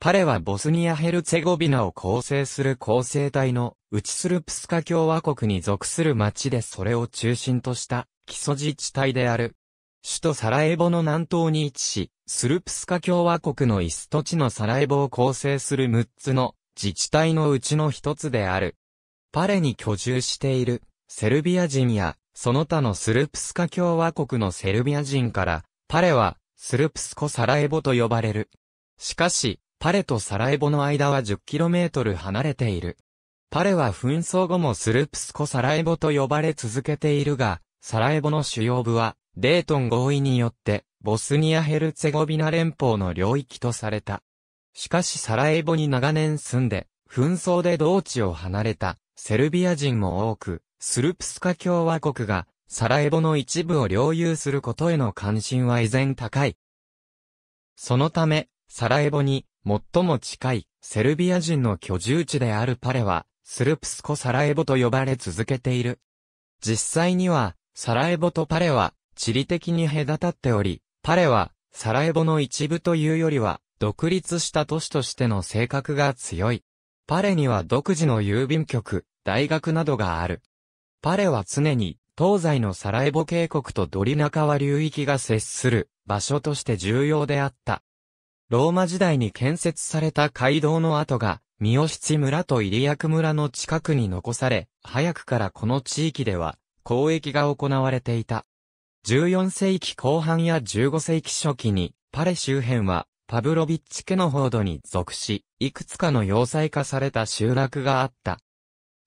パレはボスニア・ヘルツェゴビナを構成する構成体の、ウチスルプスカ共和国に属する町でそれを中心とした、基礎自治体である。首都サラエボの南東に位置し、スルプスカ共和国のイスト地のサラエボを構成する6つの自治体のうちの一つである。パレに居住しているセルビア人やその他のスルプスカ共和国のセルビア人から、パレはスルプスコサラエボと呼ばれる。しかし、パレとサラエボの間は 10km 離れている。パレは紛争後もスルプスコサラエボと呼ばれ続けているが、サラエボの主要部は、デートン合意によって、ボスニア・ヘルツェゴビナ連邦の領域とされた。しかしサラエボに長年住んで、紛争で同地を離れた、セルビア人も多く、スルプスカ共和国が、サラエボの一部を領有することへの関心は依然高い。そのため、サラエボに、最も近いセルビア人の居住地であるパレは、スルプスコ・サラエボと呼ばれ続けている。実際には、サラエボとパレは、地理的に隔たっており、パレは、サラエボの一部というよりは、独立した都市としての性格が強い。パレには独自の郵便局、大学などがある。パレは常に、東西のサラエボ渓谷とドリナワ流域が接する場所として重要であった。ローマ時代に建設された街道の跡が、三好村と入役村の近くに残され、早くからこの地域では、交易が行われていた。14世紀後半や15世紀初期に、パレ周辺は、パブロビッチ家の報道に属し、いくつかの要塞化された集落があった。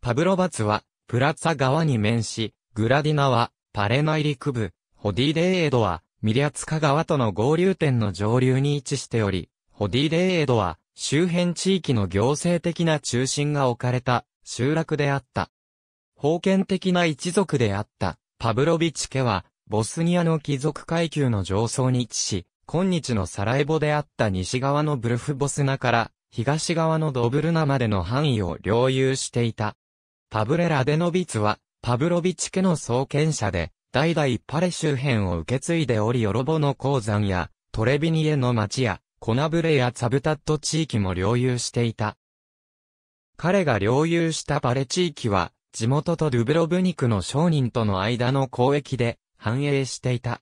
パブロバツは、プラツァ川に面し、グラディナは、パレナ陸部、ホディデーエドは、ミリャツカ川との合流点の上流に位置しており、ホディレードは周辺地域の行政的な中心が置かれた集落であった。封建的な一族であったパブロビチ家は、ボスニアの貴族階級の上層に位置し、今日のサラエボであった西側のブルフボスナから東側のドブルナまでの範囲を領有していた。パブレラデノビツは、パブロビチ家の創建者で、代々パレ周辺を受け継いでおりヨロボの鉱山や、トレビニエの町や、コナブレやサブタット地域も領有していた。彼が領有したパレ地域は、地元とドゥブロブニクの商人との間の交易で繁栄していた。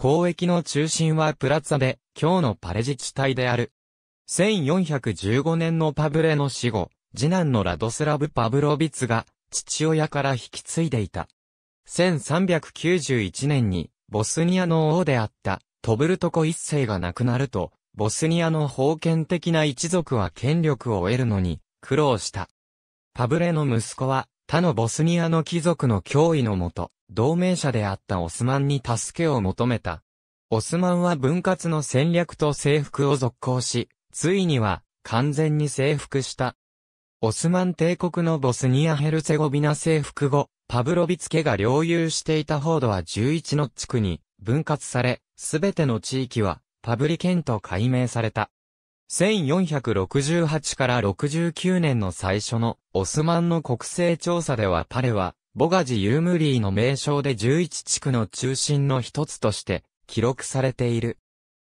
交易の中心はプラツァで、今日のパレ自治体である。1415年のパブレの死後、次男のラドスラブ・パブロビツが、父親から引き継いでいた。1391年に、ボスニアの王であった、トブルトコ一世が亡くなると、ボスニアの封建的な一族は権力を得るのに、苦労した。パブレの息子は、他のボスニアの貴族の脅威のもと、同盟者であったオスマンに助けを求めた。オスマンは分割の戦略と征服を続行し、ついには、完全に征服した。オスマン帝国のボスニア・ヘルセゴビナ征服後、パブロビツ家が領有していた報道は11の地区に分割され、すべての地域はパブリケンと改名された。1468から69年の最初のオスマンの国勢調査ではパレは、ボガジ・ユームリーの名称で11地区の中心の一つとして記録されている。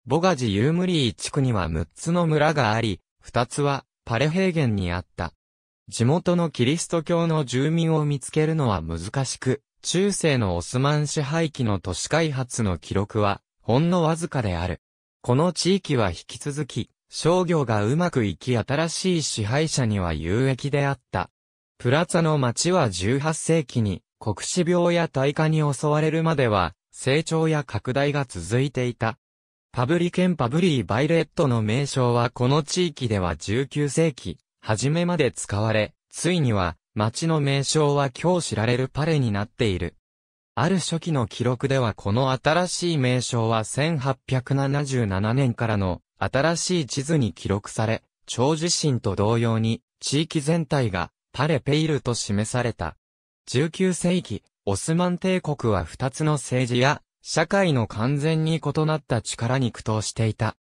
ボガジ・ユームリー地区には6つの村があり、2つはパレ平原にあった。地元のキリスト教の住民を見つけるのは難しく、中世のオスマン支配期の都市開発の記録は、ほんのわずかである。この地域は引き続き、商業がうまくいき新しい支配者には有益であった。プラツァの町は18世紀に、国死病や大火に襲われるまでは、成長や拡大が続いていた。パブリケンパブリー・バイレットの名称はこの地域では19世紀、初めまで使われ、ついには、町の名称は今日知られるパレになっている。ある初期の記録ではこの新しい名称は1877年からの新しい地図に記録され、超寿神と同様に地域全体がパレペイルと示された。19世紀、オスマン帝国は2つの政治や社会の完全に異なった力に苦闘していた。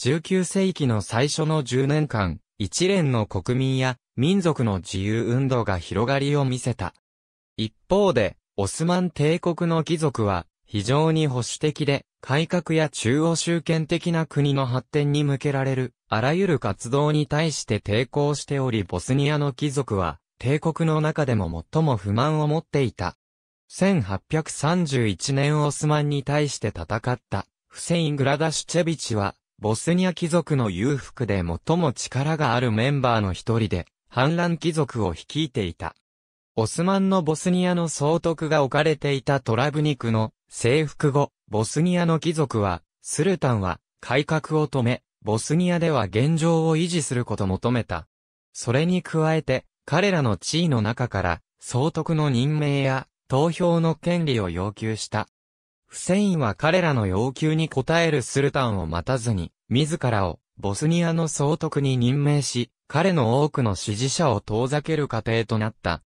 19世紀の最初の10年間、一連の国民や民族の自由運動が広がりを見せた。一方で、オスマン帝国の貴族は非常に保守的で、改革や中央集権的な国の発展に向けられる、あらゆる活動に対して抵抗しており、ボスニアの貴族は、帝国の中でも最も不満を持っていた。1831年オスマンに対して戦った、フセイン・グラダシュチェビチは、ボスニア貴族の裕福で最も力があるメンバーの一人で、反乱貴族を率いていた。オスマンのボスニアの総督が置かれていたトラブニクの征服後、ボスニアの貴族は、スルタンは改革を止め、ボスニアでは現状を維持すること求めた。それに加えて、彼らの地位の中から、総督の任命や、投票の権利を要求した。フセインは彼らの要求に応えるスルタンを待たずに、自らをボスニアの総督に任命し、彼の多くの支持者を遠ざける過程となった。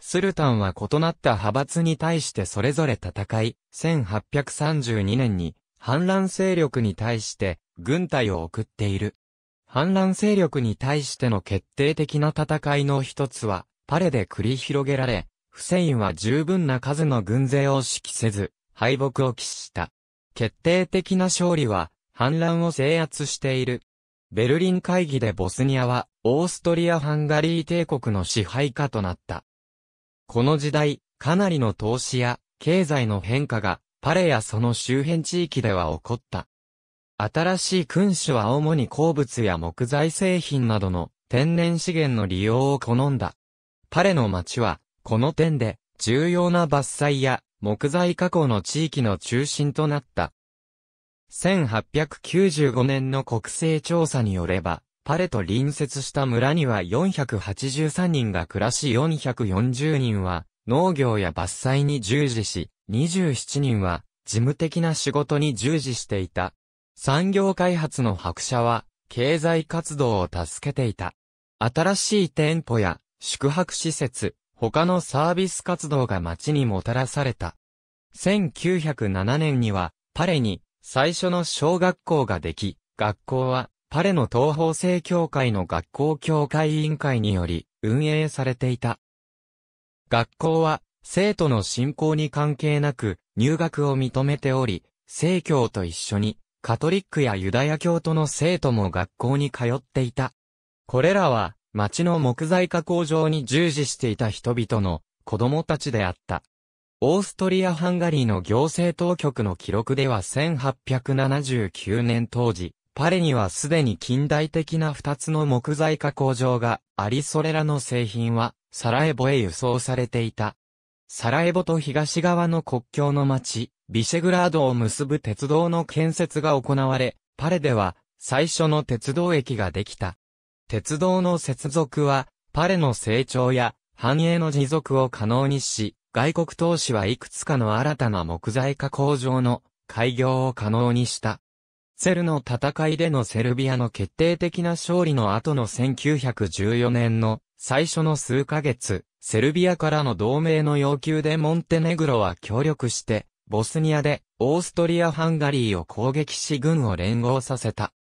スルタンは異なった派閥に対してそれぞれ戦い、1832年に反乱勢力に対して軍隊を送っている。反乱勢力に対しての決定的な戦いの一つは、パレで繰り広げられ、フセインは十分な数の軍勢を指揮せず、敗北を喫した。決定的な勝利は、反乱を制圧している。ベルリン会議でボスニアは、オーストリア・ハンガリー帝国の支配下となった。この時代、かなりの投資や、経済の変化が、パレやその周辺地域では起こった。新しい君主は主に鉱物や木材製品などの天然資源の利用を好んだ。パレの町は、この点で、重要な伐採や木材加工の地域の中心となった。1895年の国勢調査によれば、パレと隣接した村には483人が暮らし440人は農業や伐採に従事し、27人は事務的な仕事に従事していた。産業開発の白車は経済活動を助けていた。新しい店舗や宿泊施設、他のサービス活動が街にもたらされた。1907年には、パレに最初の小学校ができ、学校はパレの東方正教会の学校協会委員会により運営されていた。学校は生徒の信仰に関係なく入学を認めており、正教と一緒にカトリックやユダヤ教徒の生徒も学校に通っていた。これらは町の木材加工場に従事していた人々の子供たちであった。オーストリア・ハンガリーの行政当局の記録では1879年当時、パレにはすでに近代的な2つの木材加工場がありそれらの製品はサラエボへ輸送されていた。サラエボと東側の国境の町、ビシェグラードを結ぶ鉄道の建設が行われ、パレでは最初の鉄道駅ができた。鉄道の接続は、パレの成長や繁栄の持続を可能にし、外国投資はいくつかの新たな木材加工場の開業を可能にした。セルの戦いでのセルビアの決定的な勝利の後の1914年の最初の数ヶ月、セルビアからの同盟の要求でモンテネグロは協力して、ボスニアでオーストリア・ハンガリーを攻撃し軍を連合させた。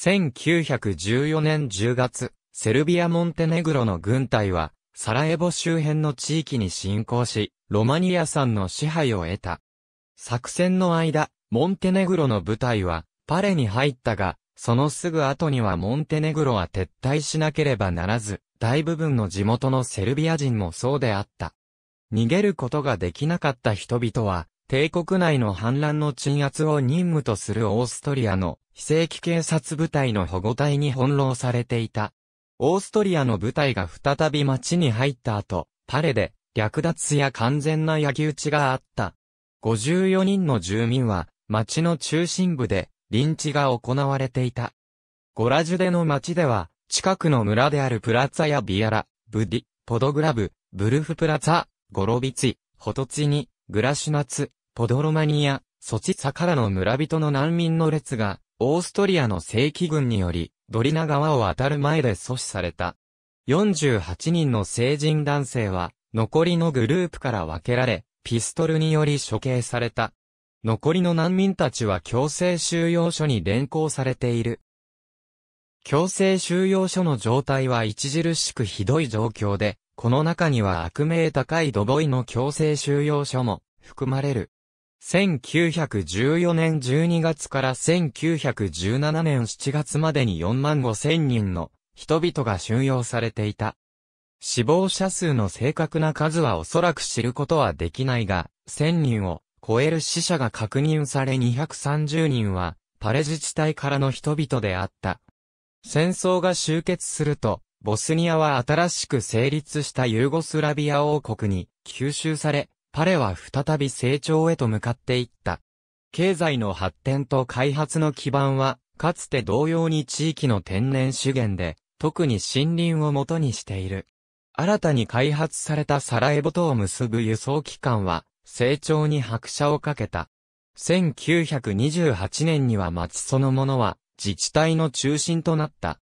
1914年10月、セルビア・モンテネグロの軍隊は、サラエボ周辺の地域に侵攻し、ロマニア産の支配を得た。作戦の間、モンテネグロの部隊は、パレに入ったが、そのすぐ後にはモンテネグロは撤退しなければならず、大部分の地元のセルビア人もそうであった。逃げることができなかった人々は、帝国内の反乱の鎮圧を任務とするオーストリアの非正規警察部隊の保護隊に翻弄されていた。オーストリアの部隊が再び町に入った後、パレで略奪や完全な焼き討ちがあった。54人の住民は町の中心部で臨地が行われていた。ゴラジュデの町では近くの村であるプラツァやビアラ、ブディ、ポドグラブ、ブルフプラツァ、ゴロビツィ、ホトツィニ、グラシュナツ、ポドロマニア、ソチサからの村人の難民の列が、オーストリアの正規軍により、ドリナ川を渡る前で阻止された。48人の成人男性は、残りのグループから分けられ、ピストルにより処刑された。残りの難民たちは強制収容所に連行されている。強制収容所の状態は著しくひどい状況で、この中には悪名高いドボイの強制収容所も含まれる。1914年12月から1917年7月までに4万5千人の人々が収容されていた。死亡者数の正確な数はおそらく知ることはできないが、1000人を超える死者が確認され230人はパレ自治体からの人々であった。戦争が終結すると、ボスニアは新しく成立したユーゴスラビア王国に吸収され、パレは再び成長へと向かっていった。経済の発展と開発の基盤は、かつて同様に地域の天然資源で、特に森林をもとにしている。新たに開発されたサラエボとを結ぶ輸送機関は、成長に拍車をかけた。1928年には町そのものは、自治体の中心となった。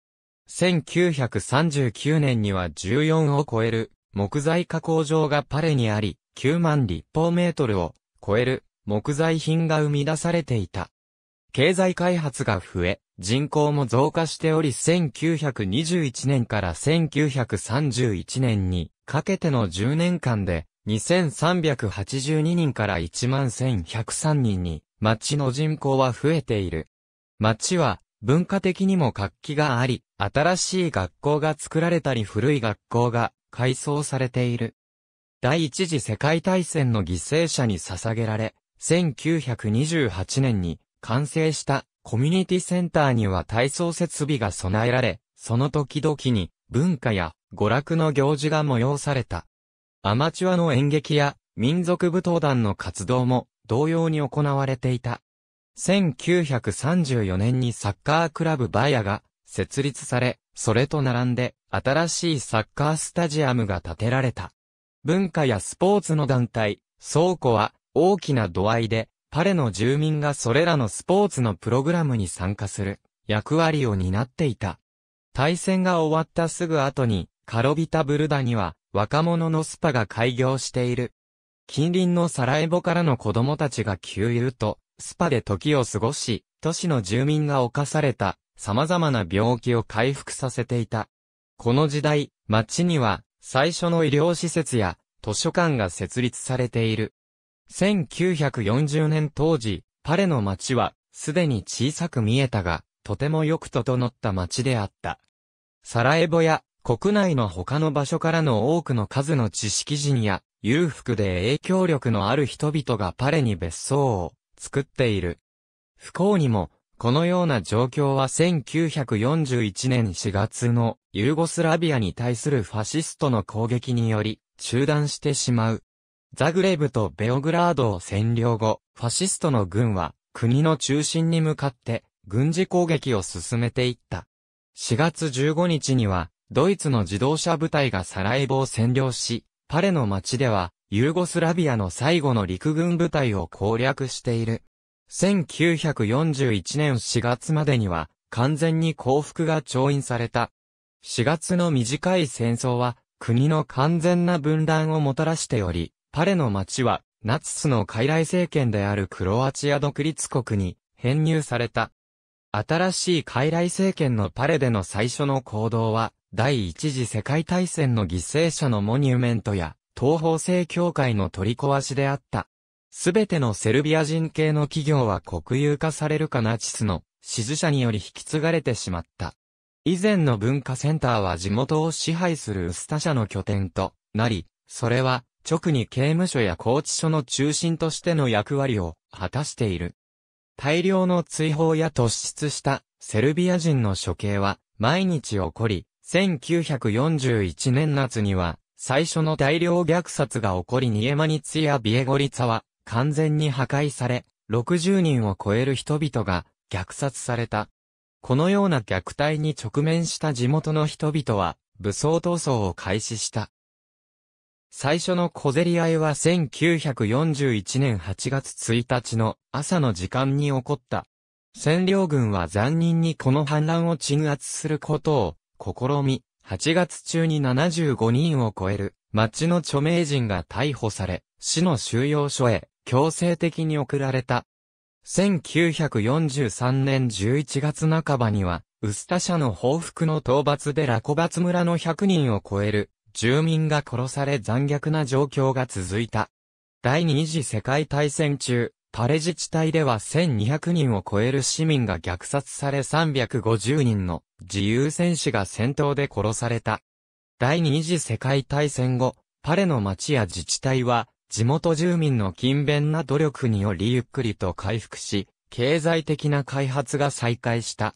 1939年には14を超える木材加工場がパレにあり、9万立方メートルを超える木材品が生み出されていた。経済開発が増え、人口も増加しており1921年から1931年にかけての10年間で2382人から11103人に町の人口は増えている。町は文化的にも活気があり、新しい学校が作られたり古い学校が改装されている。第一次世界大戦の犠牲者に捧げられ、1928年に完成したコミュニティセンターには体操設備が備えられ、その時々に文化や娯楽の行事が催された。アマチュアの演劇や民族舞踏団の活動も同様に行われていた。1934年にサッカークラブバイアが設立され、それと並んで新しいサッカースタジアムが建てられた。文化やスポーツの団体、倉庫は大きな度合いで、パレの住民がそれらのスポーツのプログラムに参加する役割を担っていた。対戦が終わったすぐ後に、カロビタブルダには若者のスパが開業している。近隣のサラエボからの子供たちが給油とスパで時を過ごし、都市の住民が侵された様々な病気を回復させていた。この時代、町には最初の医療施設や図書館が設立されている。1940年当時、パレの街はすでに小さく見えたが、とてもよく整った街であった。サラエボや国内の他の場所からの多くの数の知識人や裕福で影響力のある人々がパレに別荘を作っている。不幸にも、このような状況は1941年4月のユーゴスラビアに対するファシストの攻撃により、中断してしまう。ザグレブとベオグラードを占領後、ファシストの軍は、国の中心に向かって、軍事攻撃を進めていった。4月15日には、ドイツの自動車部隊がサライボを占領し、パレの町では、ユーゴスラビアの最後の陸軍部隊を攻略している。1941年4月までには、完全に降伏が調印された4月の短い戦争は、国の完全な分断をもたらしており、パレの町は、ナチスの傀儡政権であるクロアチア独立国に編入された。新しい傀儡政権のパレでの最初の行動は、第一次世界大戦の犠牲者のモニュメントや、東方正教会の取り壊しであった。すべてのセルビア人系の企業は国有化されるかナチスの支持者により引き継がれてしまった。以前の文化センターは地元を支配するス田社の拠点となり、それは直に刑務所や拘置所の中心としての役割を果たしている。大量の追放や突出したセルビア人の処刑は毎日起こり、1941年夏には最初の大量虐殺が起こりニエマニツやビエゴリツァは完全に破壊され、60人を超える人々が虐殺された。このような虐待に直面した地元の人々は、武装闘争を開始した。最初の小競り合いは1941年8月1日の朝の時間に起こった。占領軍は残忍にこの反乱を鎮圧することを試み、8月中に75人を超える町の著名人が逮捕され、市の収容所へ強制的に送られた。1943年11月半ばには、ウスタ社の報復の討伐でラコバツ村の100人を超える住民が殺され残虐な状況が続いた。第二次世界大戦中、パレ自治体では1200人を超える市民が虐殺され350人の自由戦士が戦闘で殺された。第二次世界大戦後、パレの町や自治体は地元住民の勤勉な努力によりゆっくりと回復し、経済的な開発が再開した。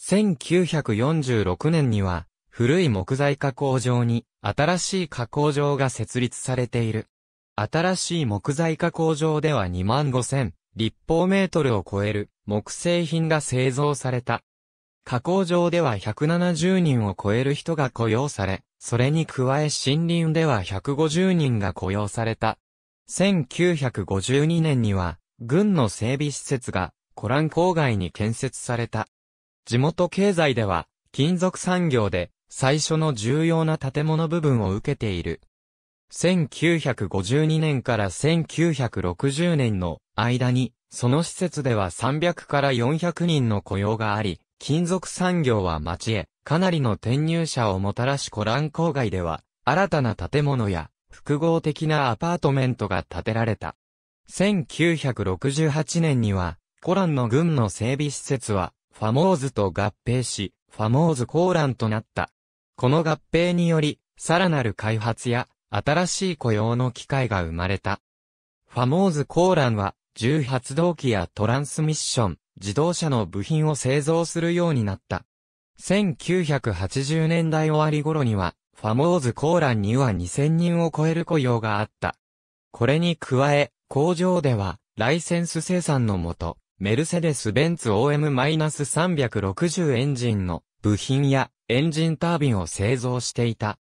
1946年には、古い木材加工場に、新しい加工場が設立されている。新しい木材加工場では2万5千立方メートルを超える木製品が製造された。加工場では170人を超える人が雇用され、それに加え森林では150人が雇用された。1952年には、軍の整備施設が、コラン郊外に建設された。地元経済では、金属産業で、最初の重要な建物部分を受けている。1952年から1960年の間に、その施設では300から400人の雇用があり、金属産業は町へ、かなりの転入者をもたらしコラン郊外では、新たな建物や複合的なアパートメントが建てられた。1968年には、コランの軍の整備施設は、ファモーズと合併し、ファモーズコーランとなった。この合併により、さらなる開発や、新しい雇用の機会が生まれた。ファモーズコーランは、重発動機やトランスミッション、自動車の部品を製造するようになった。1980年代終わり頃には、ファモーズコーランには2000人を超える雇用があった。これに加え、工場では、ライセンス生産のもと、メルセデス・ベンツ OM-360 エンジンの部品やエンジンタービンを製造していた。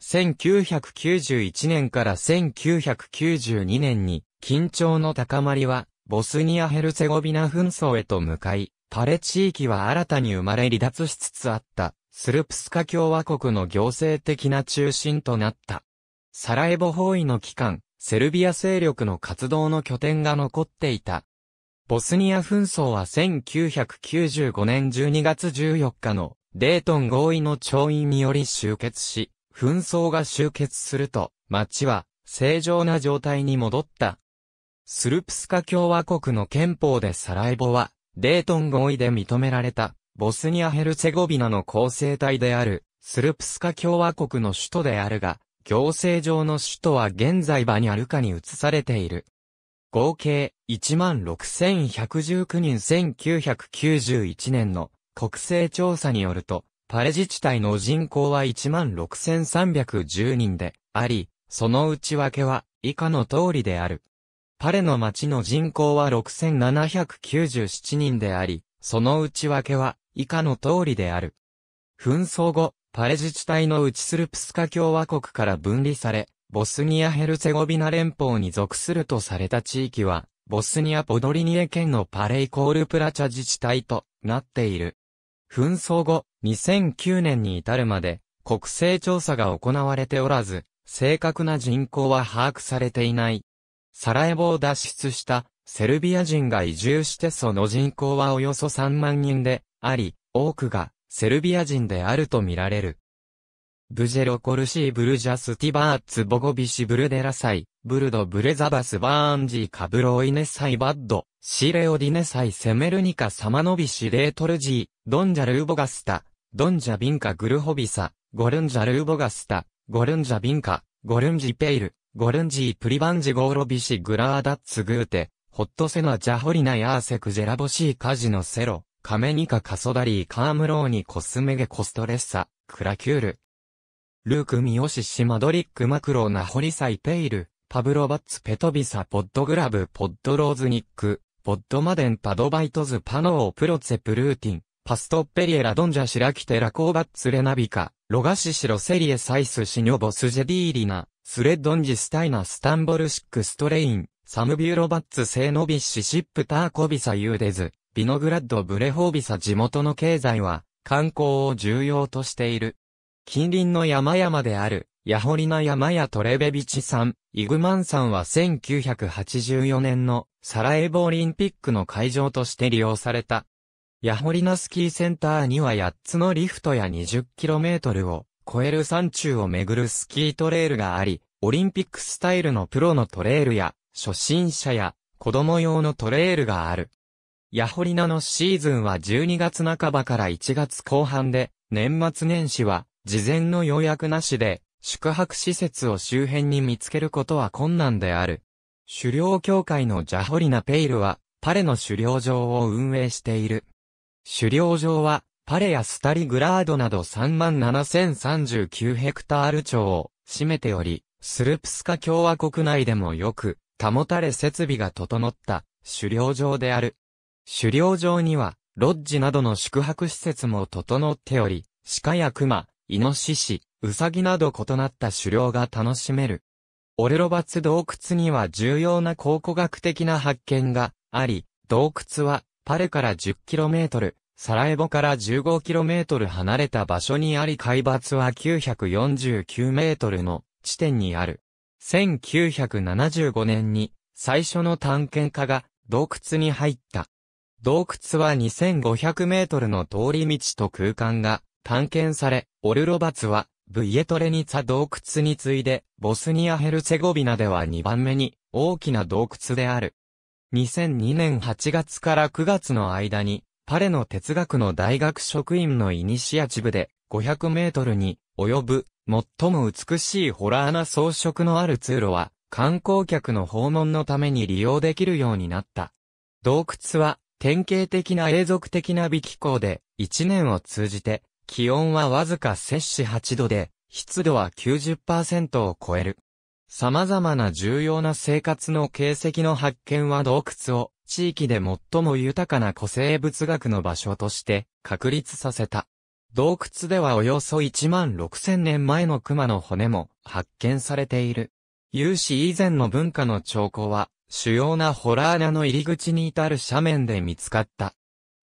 1991年から1992年に緊張の高まりはボスニア・ヘルセゴビナ紛争へと向かい、パレ地域は新たに生まれ離脱しつつあったスルプスカ共和国の行政的な中心となった。サラエボ包囲の期間、セルビア勢力の活動の拠点が残っていた。ボスニア紛争は1995年12月14日のデートン合意の調印により終結し、紛争が終結すると、町は正常な状態に戻った。スルプスカ共和国の憲法でサラエボは、デートン合意で認められた。ボスニア・ヘルツェゴビナの構成体である、スルプスカ共和国の首都であるが、行政上の首都は現在場にあるかに移されている。合計16,119人1991年の国勢調査によると、パレ自治体の人口は16,310人であり、その内訳は以下の通りである。パレの町の人口は6,797人であり、その内訳は以下の通りである。紛争後、パレ自治体のウチスルプスカ共和国から分離され、ボスニア・ヘルツェゴビナ連邦に属するとされた地域は、ボスニア・ポドリニエ県のパレイコールプラチャ自治体となっている。紛争後、2009年に至るまで、国勢調査が行われておらず、正確な人口は把握されていない。サラエボを脱出したセルビア人が移住してその人口はおよそ3万人で、あり、多くがセルビア人であるとみられる。ブジェロコルシーブルジャスティバーツボゴビシブルデラサイ、ブルドブレザバスバーンジーカブロイネサイバッド、シレオディネサイセメルニカサマノビシレートルジー、ドンジャルーボガスタ、ドンジャビンカグルホビサ、ゴルンジャルーボガスタ、ゴルンジャビンカ、ゴルンジペイル、ゴルンジープリバンジゴーロビシグラーダッツグーテ、ホットセナジャホリナヤーセクジェラボシーカジノセロ、カメニカカソダリーカームローニコスメゲコストレッサ、クラキュール。ルークミヨシシマドリックマクローナホリサイペイル、パブロバッツペトビサポッドグラブポッドローズニック、ポッドマデンパドバイトズパノープロツェプルーティン、パストッペリエラドンジャシラキテラコーバッツレナビカ、ロガシシロセリエサイスシニョボスジェディーリナ、スレッドンジスタイナスタンボルシックストレイン、サムビューロバッツセイノビッシシップターコビサユーデズ、ビノグラッド・ブレホービサ地元の経済は、観光を重要としている。近隣の山々である、ヤホリナ山やトレベビチ山、イグマン山は1984年のサラエボオリンピックの会場として利用された。ヤホリナスキーセンターには8つのリフトや 20km を超える山中を巡るスキートレールがあり、オリンピックスタイルのプロのトレールや、初心者や子供用のトレールがある。ヤホリナのシーズンは12月半ばから1月後半で、年末年始は、事前の予約なしで、宿泊施設を周辺に見つけることは困難である。狩猟協会のジャホリナペイルは、パレの狩猟場を運営している。狩猟場は、パレやスタリグラードなど37,039ヘクタール町を占めており、スルプスカ共和国内でもよく保たれ設備が整った狩猟場である。狩猟場には、ロッジなどの宿泊施設も整っており、鹿や熊、イノシシ、ウサギなど異なった狩猟が楽しめる。オレロバツ洞窟には重要な考古学的な発見があり、洞窟はパレから 10km、サラエボから 15km 離れた場所にあり海抜は 949m の地点にある。1975年に最初の探検家が洞窟に入った。洞窟は2500メートルの通り道と空間が探検され、オルロバツは、ブイエトレニツァ洞窟に次いで、ボスニア・ヘルツェゴビナでは2番目に大きな洞窟である。2002年8月から9月の間に、パレの哲学の大学職員のイニシアチブで、500メートルに及ぶ、最も美しいホラーな装飾のある通路は、観光客の訪問のために利用できるようになった。洞窟は、典型的な永続的な微気候で、1年を通じて、気温はわずか摂氏8度で、湿度は90%を超える。様々な重要な生活の形跡の発見は洞窟を地域で最も豊かな古生物学の場所として確立させた。洞窟ではおよそ1万6000年前の熊の骨も発見されている。有史以前の文化の兆候は主要なホラー穴の入り口に至る斜面で見つかった。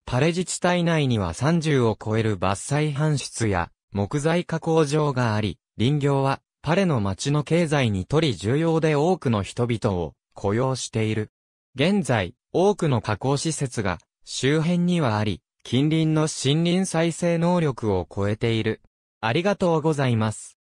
パレ自治体内には30を超える伐採搬出や木材加工場があり、林業はパレの町の経済にとり重要で多くの人々を雇用している。現在、多くの加工施設が周辺にはあり、近隣の森林再生能力を超えている。ありがとうございます。